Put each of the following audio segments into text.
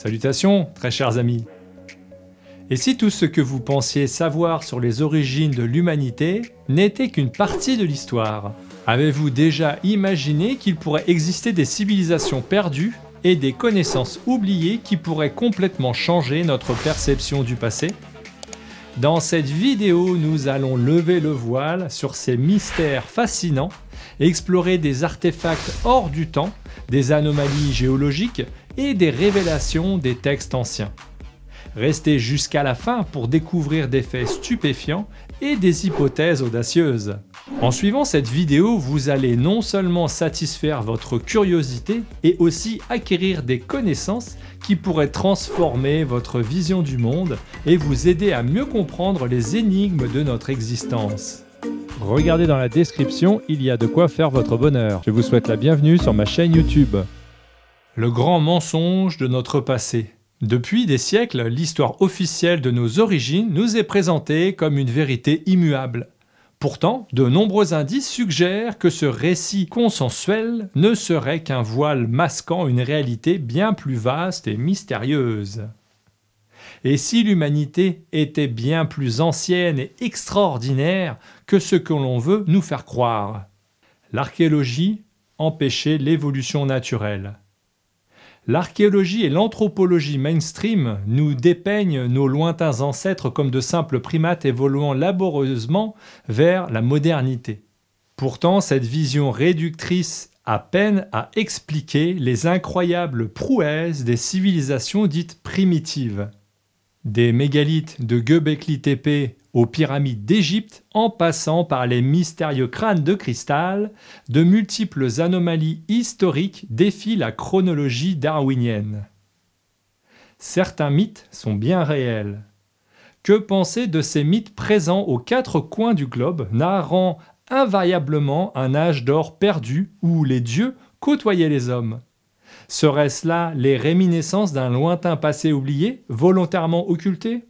Salutations, très chers amis Et si tout ce que vous pensiez savoir sur les origines de l'humanité n'était qu'une partie de l'histoire Avez-vous déjà imaginé qu'il pourrait exister des civilisations perdues et des connaissances oubliées qui pourraient complètement changer notre perception du passé Dans cette vidéo, nous allons lever le voile sur ces mystères fascinants explorer des artefacts hors du temps, des anomalies géologiques et des révélations des textes anciens. Restez jusqu'à la fin pour découvrir des faits stupéfiants et des hypothèses audacieuses. En suivant cette vidéo, vous allez non seulement satisfaire votre curiosité et aussi acquérir des connaissances qui pourraient transformer votre vision du monde et vous aider à mieux comprendre les énigmes de notre existence. Regardez dans la description, il y a de quoi faire votre bonheur. Je vous souhaite la bienvenue sur ma chaîne YouTube le grand mensonge de notre passé. Depuis des siècles, l'histoire officielle de nos origines nous est présentée comme une vérité immuable. Pourtant, de nombreux indices suggèrent que ce récit consensuel ne serait qu'un voile masquant une réalité bien plus vaste et mystérieuse. Et si l'humanité était bien plus ancienne et extraordinaire que ce que l'on veut nous faire croire L'archéologie empêchait l'évolution naturelle. L'archéologie et l'anthropologie mainstream nous dépeignent nos lointains ancêtres comme de simples primates évoluant laborieusement vers la modernité. Pourtant, cette vision réductrice a peine à expliquer les incroyables prouesses des civilisations dites primitives. Des mégalithes de Göbekli Tepe aux pyramides d'Égypte en passant par les mystérieux crânes de cristal, de multiples anomalies historiques défient la chronologie darwinienne. Certains mythes sont bien réels. Que penser de ces mythes présents aux quatre coins du globe, narrant invariablement un âge d'or perdu où les dieux côtoyaient les hommes Serait-ce là les réminiscences d'un lointain passé oublié, volontairement occulté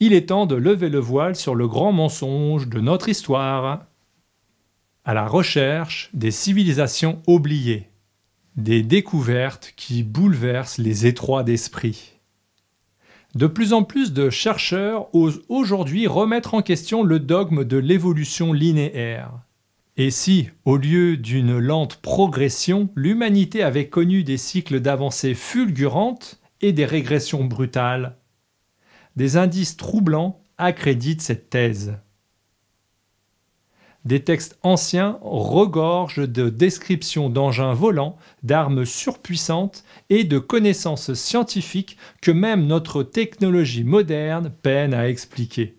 il est temps de lever le voile sur le grand mensonge de notre histoire. À la recherche des civilisations oubliées, des découvertes qui bouleversent les étroits d'esprit. De plus en plus de chercheurs osent aujourd'hui remettre en question le dogme de l'évolution linéaire. Et si, au lieu d'une lente progression, l'humanité avait connu des cycles d'avancées fulgurantes et des régressions brutales des indices troublants accréditent cette thèse. Des textes anciens regorgent de descriptions d'engins volants, d'armes surpuissantes et de connaissances scientifiques que même notre technologie moderne peine à expliquer.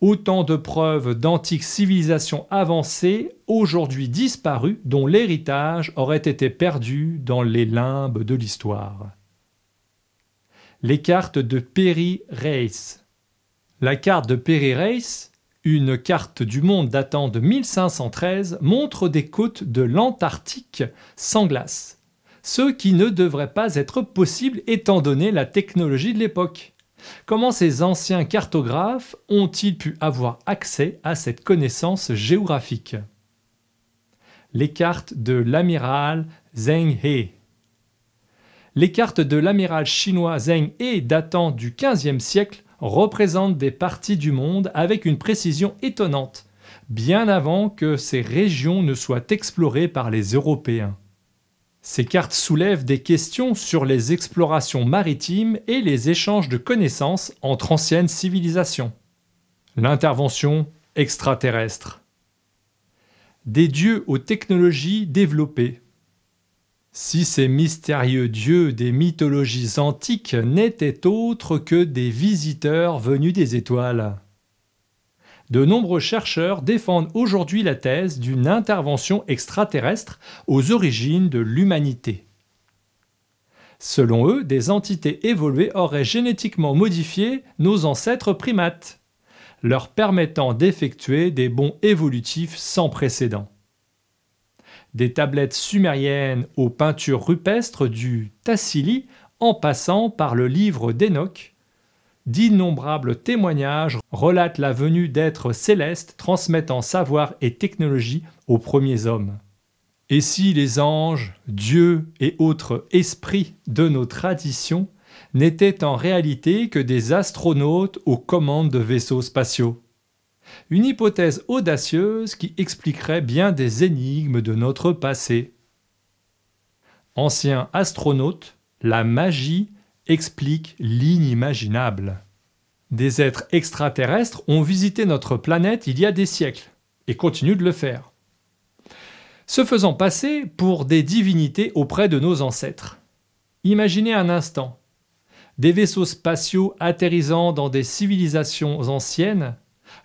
Autant de preuves d'antiques civilisations avancées, aujourd'hui disparues, dont l'héritage aurait été perdu dans les limbes de l'histoire les cartes de Perry reis La carte de Perry reis une carte du monde datant de 1513, montre des côtes de l'Antarctique sans glace, ce qui ne devrait pas être possible étant donné la technologie de l'époque. Comment ces anciens cartographes ont-ils pu avoir accès à cette connaissance géographique Les cartes de l'amiral Zheng He. Les cartes de l'amiral chinois Zheng He datant du XVe siècle représentent des parties du monde avec une précision étonnante, bien avant que ces régions ne soient explorées par les Européens. Ces cartes soulèvent des questions sur les explorations maritimes et les échanges de connaissances entre anciennes civilisations. L'intervention extraterrestre. Des dieux aux technologies développées. Si ces mystérieux dieux des mythologies antiques n'étaient autres que des visiteurs venus des étoiles. De nombreux chercheurs défendent aujourd'hui la thèse d'une intervention extraterrestre aux origines de l'humanité. Selon eux, des entités évoluées auraient génétiquement modifié nos ancêtres primates, leur permettant d'effectuer des bons évolutifs sans précédent des tablettes sumériennes aux peintures rupestres du Tassili en passant par le livre d'Enoch, d'innombrables témoignages relatent la venue d'êtres célestes transmettant savoir et technologie aux premiers hommes. Et si les anges, dieux et autres esprits de nos traditions n'étaient en réalité que des astronautes aux commandes de vaisseaux spatiaux une hypothèse audacieuse qui expliquerait bien des énigmes de notre passé. Ancien astronaute, la magie explique l'inimaginable. Des êtres extraterrestres ont visité notre planète il y a des siècles et continuent de le faire, se faisant passer pour des divinités auprès de nos ancêtres. Imaginez un instant des vaisseaux spatiaux atterrissant dans des civilisations anciennes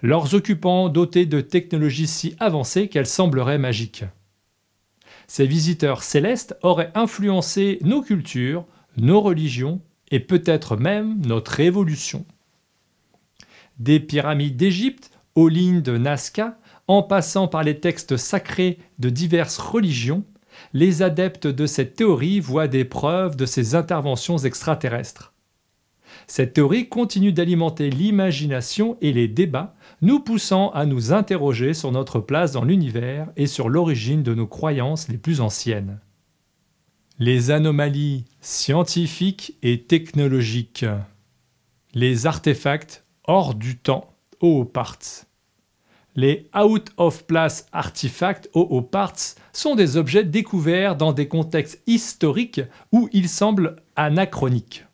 leurs occupants dotés de technologies si avancées qu'elles sembleraient magiques. Ces visiteurs célestes auraient influencé nos cultures, nos religions et peut-être même notre évolution. Des pyramides d'Égypte aux lignes de Nazca, en passant par les textes sacrés de diverses religions, les adeptes de cette théorie voient des preuves de ces interventions extraterrestres. Cette théorie continue d'alimenter l'imagination et les débats nous poussant à nous interroger sur notre place dans l'univers et sur l'origine de nos croyances les plus anciennes. Les anomalies scientifiques et technologiques. Les artefacts hors du temps, parts. Les out of place artefacts parts sont des objets découverts dans des contextes historiques où ils semblent anachroniques,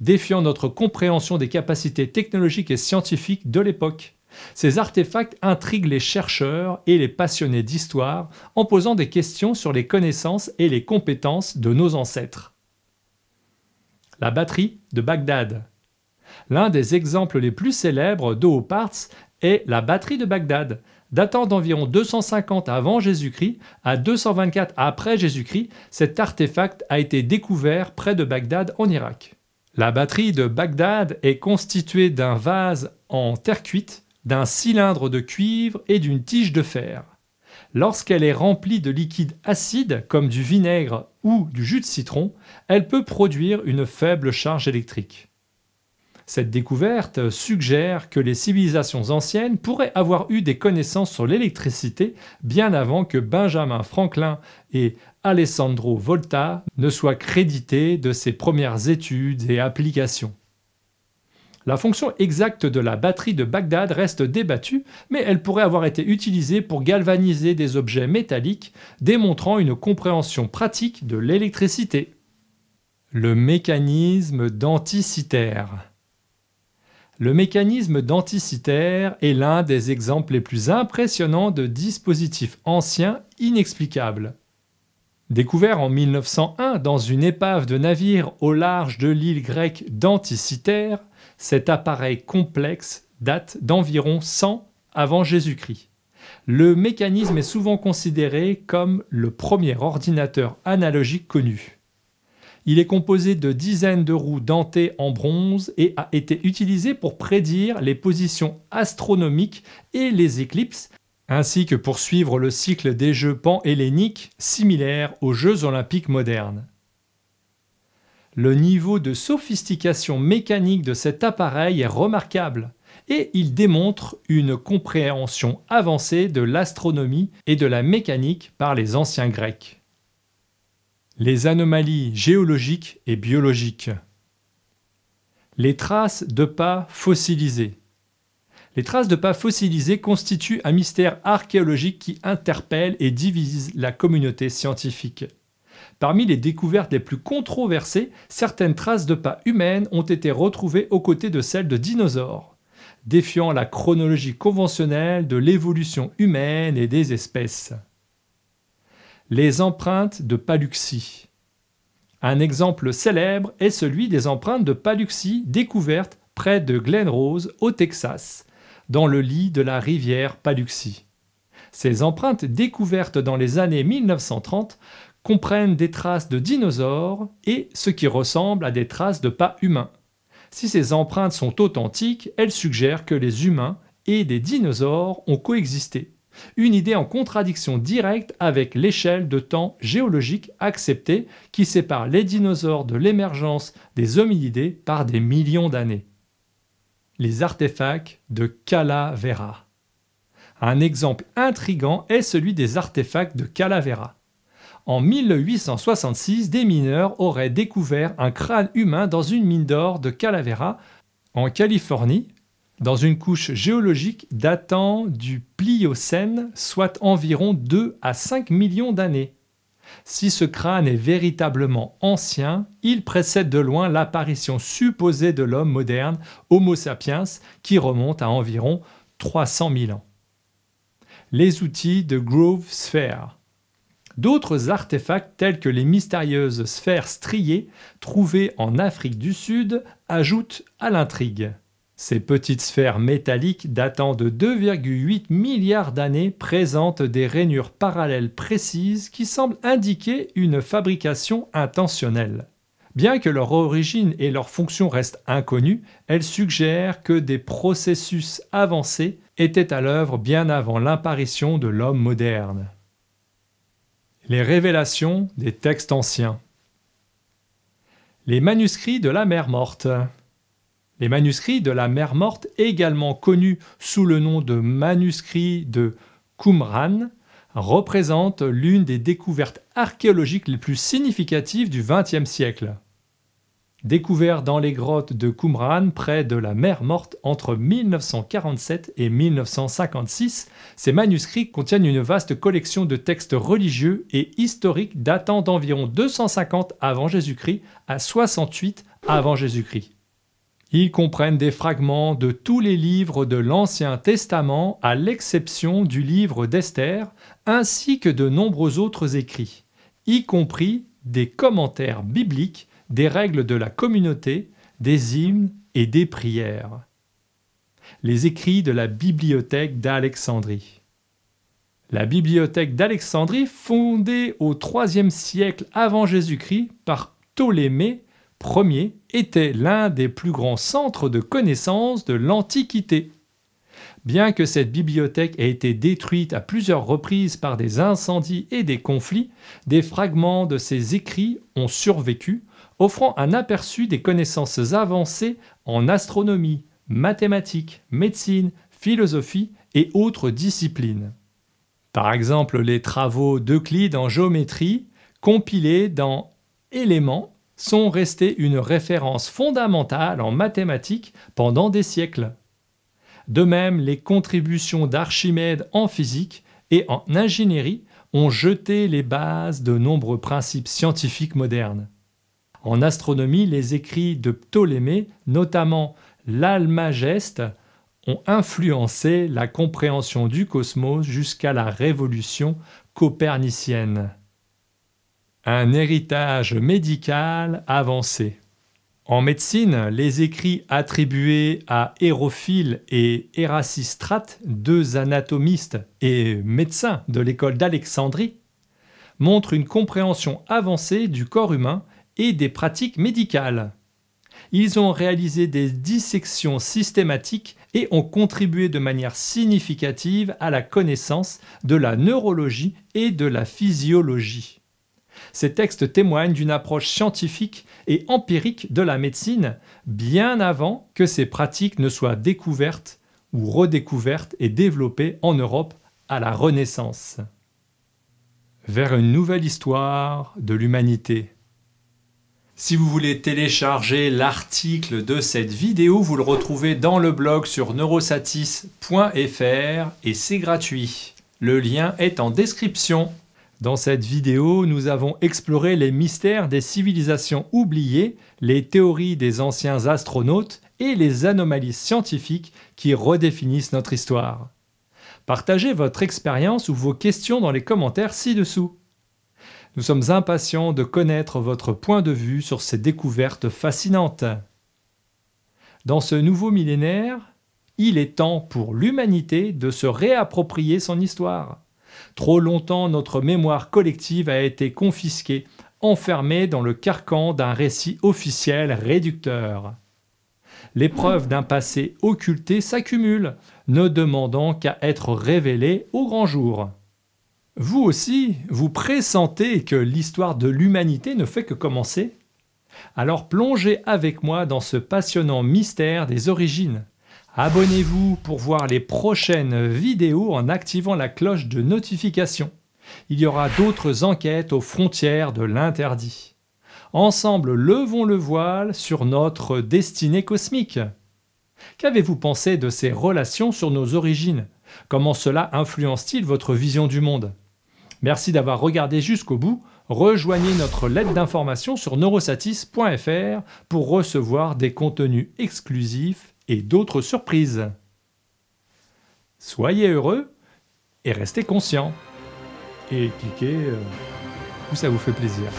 défiant notre compréhension des capacités technologiques et scientifiques de l'époque. Ces artefacts intriguent les chercheurs et les passionnés d'histoire en posant des questions sur les connaissances et les compétences de nos ancêtres. La batterie de Bagdad. L'un des exemples les plus célèbres parts est la batterie de Bagdad. Datant d'environ 250 avant Jésus-Christ à 224 après Jésus-Christ, cet artefact a été découvert près de Bagdad en Irak. La batterie de Bagdad est constituée d'un vase en terre cuite d'un cylindre de cuivre et d'une tige de fer. Lorsqu'elle est remplie de liquide acide, comme du vinaigre ou du jus de citron, elle peut produire une faible charge électrique. Cette découverte suggère que les civilisations anciennes pourraient avoir eu des connaissances sur l'électricité bien avant que Benjamin Franklin et Alessandro Volta ne soient crédités de ses premières études et applications. La fonction exacte de la batterie de Bagdad reste débattue, mais elle pourrait avoir été utilisée pour galvaniser des objets métalliques, démontrant une compréhension pratique de l'électricité. Le mécanisme d'Anticythère Le mécanisme d'Anticythère est l'un des exemples les plus impressionnants de dispositifs anciens inexplicables. Découvert en 1901 dans une épave de navire au large de l'île grecque d'Anticitaire, cet appareil complexe date d'environ 100 avant Jésus-Christ. Le mécanisme est souvent considéré comme le premier ordinateur analogique connu. Il est composé de dizaines de roues dentées en bronze et a été utilisé pour prédire les positions astronomiques et les éclipses, ainsi que pour suivre le cycle des Jeux panhelléniques similaires aux Jeux olympiques modernes. Le niveau de sophistication mécanique de cet appareil est remarquable et il démontre une compréhension avancée de l'astronomie et de la mécanique par les anciens Grecs. Les anomalies géologiques et biologiques. Les traces de pas fossilisées. Les traces de pas fossilisées constituent un mystère archéologique qui interpelle et divise la communauté scientifique. Parmi les découvertes les plus controversées, certaines traces de pas humaines ont été retrouvées aux côtés de celles de dinosaures, défiant la chronologie conventionnelle de l'évolution humaine et des espèces. Les empreintes de Paluxy. Un exemple célèbre est celui des empreintes de Paluxy découvertes près de Glen Rose, au Texas, dans le lit de la rivière Paluxy. Ces empreintes découvertes dans les années 1930 comprennent des traces de dinosaures et ce qui ressemble à des traces de pas humains. Si ces empreintes sont authentiques, elles suggèrent que les humains et des dinosaures ont coexisté. Une idée en contradiction directe avec l'échelle de temps géologique acceptée qui sépare les dinosaures de l'émergence des hominidés par des millions d'années. Les artefacts de Calavera. Un exemple intrigant est celui des artefacts de Calavera. En 1866, des mineurs auraient découvert un crâne humain dans une mine d'or de Calavera, en Californie, dans une couche géologique datant du Pliocène, soit environ 2 à 5 millions d'années. Si ce crâne est véritablement ancien, il précède de loin l'apparition supposée de l'homme moderne, Homo sapiens, qui remonte à environ 300 000 ans. Les outils de Grove Sphere. D'autres artefacts tels que les mystérieuses sphères striées trouvées en Afrique du Sud ajoutent à l'intrigue. Ces petites sphères métalliques datant de 2,8 milliards d'années présentent des rainures parallèles précises qui semblent indiquer une fabrication intentionnelle. Bien que leur origine et leur fonction restent inconnues, elles suggèrent que des processus avancés étaient à l'œuvre bien avant l'apparition de l'homme moderne. Les révélations des textes anciens. Les manuscrits de la mer morte. Les manuscrits de la mer morte, également connus sous le nom de manuscrits de Qumran, représentent l'une des découvertes archéologiques les plus significatives du XXe siècle. Découverts dans les grottes de Qumran, près de la mer Morte, entre 1947 et 1956, ces manuscrits contiennent une vaste collection de textes religieux et historiques datant d'environ 250 avant Jésus-Christ à 68 avant Jésus-Christ. Ils comprennent des fragments de tous les livres de l'Ancien Testament à l'exception du livre d'Esther, ainsi que de nombreux autres écrits, y compris des commentaires bibliques des règles de la communauté, des hymnes et des prières. Les écrits de la bibliothèque d'Alexandrie. La bibliothèque d'Alexandrie, fondée au IIIe siècle avant Jésus-Christ par Ptolémée Ier, était l'un des plus grands centres de connaissances de l'Antiquité. Bien que cette bibliothèque ait été détruite à plusieurs reprises par des incendies et des conflits, des fragments de ses écrits ont survécu, offrant un aperçu des connaissances avancées en astronomie, mathématiques, médecine, philosophie et autres disciplines. Par exemple, les travaux d'Euclide en géométrie, compilés dans Éléments, sont restés une référence fondamentale en mathématiques pendant des siècles. De même, les contributions d'Archimède en physique et en ingénierie ont jeté les bases de nombreux principes scientifiques modernes. En astronomie, les écrits de Ptolémée, notamment l'Almageste, ont influencé la compréhension du cosmos jusqu'à la révolution copernicienne. Un héritage médical avancé. En médecine, les écrits attribués à Hérophile et Erasistrate, deux anatomistes et médecins de l'école d'Alexandrie, montrent une compréhension avancée du corps humain et des pratiques médicales. Ils ont réalisé des dissections systématiques et ont contribué de manière significative à la connaissance de la neurologie et de la physiologie. Ces textes témoignent d'une approche scientifique et empirique de la médecine bien avant que ces pratiques ne soient découvertes ou redécouvertes et développées en Europe à la Renaissance. Vers une nouvelle histoire de l'humanité. Si vous voulez télécharger l'article de cette vidéo, vous le retrouvez dans le blog sur neurosatis.fr et c'est gratuit. Le lien est en description. Dans cette vidéo, nous avons exploré les mystères des civilisations oubliées, les théories des anciens astronautes et les anomalies scientifiques qui redéfinissent notre histoire. Partagez votre expérience ou vos questions dans les commentaires ci-dessous. Nous sommes impatients de connaître votre point de vue sur ces découvertes fascinantes. Dans ce nouveau millénaire, il est temps pour l'humanité de se réapproprier son histoire. Trop longtemps, notre mémoire collective a été confisquée, enfermée dans le carcan d'un récit officiel réducteur. Les preuves d'un passé occulté s'accumulent, ne demandant qu'à être révélées au grand jour. Vous aussi, vous pressentez que l'histoire de l'humanité ne fait que commencer Alors plongez avec moi dans ce passionnant mystère des origines. Abonnez-vous pour voir les prochaines vidéos en activant la cloche de notification. Il y aura d'autres enquêtes aux frontières de l'interdit. Ensemble, levons le voile sur notre destinée cosmique. Qu'avez-vous pensé de ces relations sur nos origines Comment cela influence-t-il votre vision du monde Merci d'avoir regardé jusqu'au bout. Rejoignez notre lettre d'information sur neurosatis.fr pour recevoir des contenus exclusifs et d'autres surprises. Soyez heureux et restez conscients. Et cliquez euh, où ça vous fait plaisir.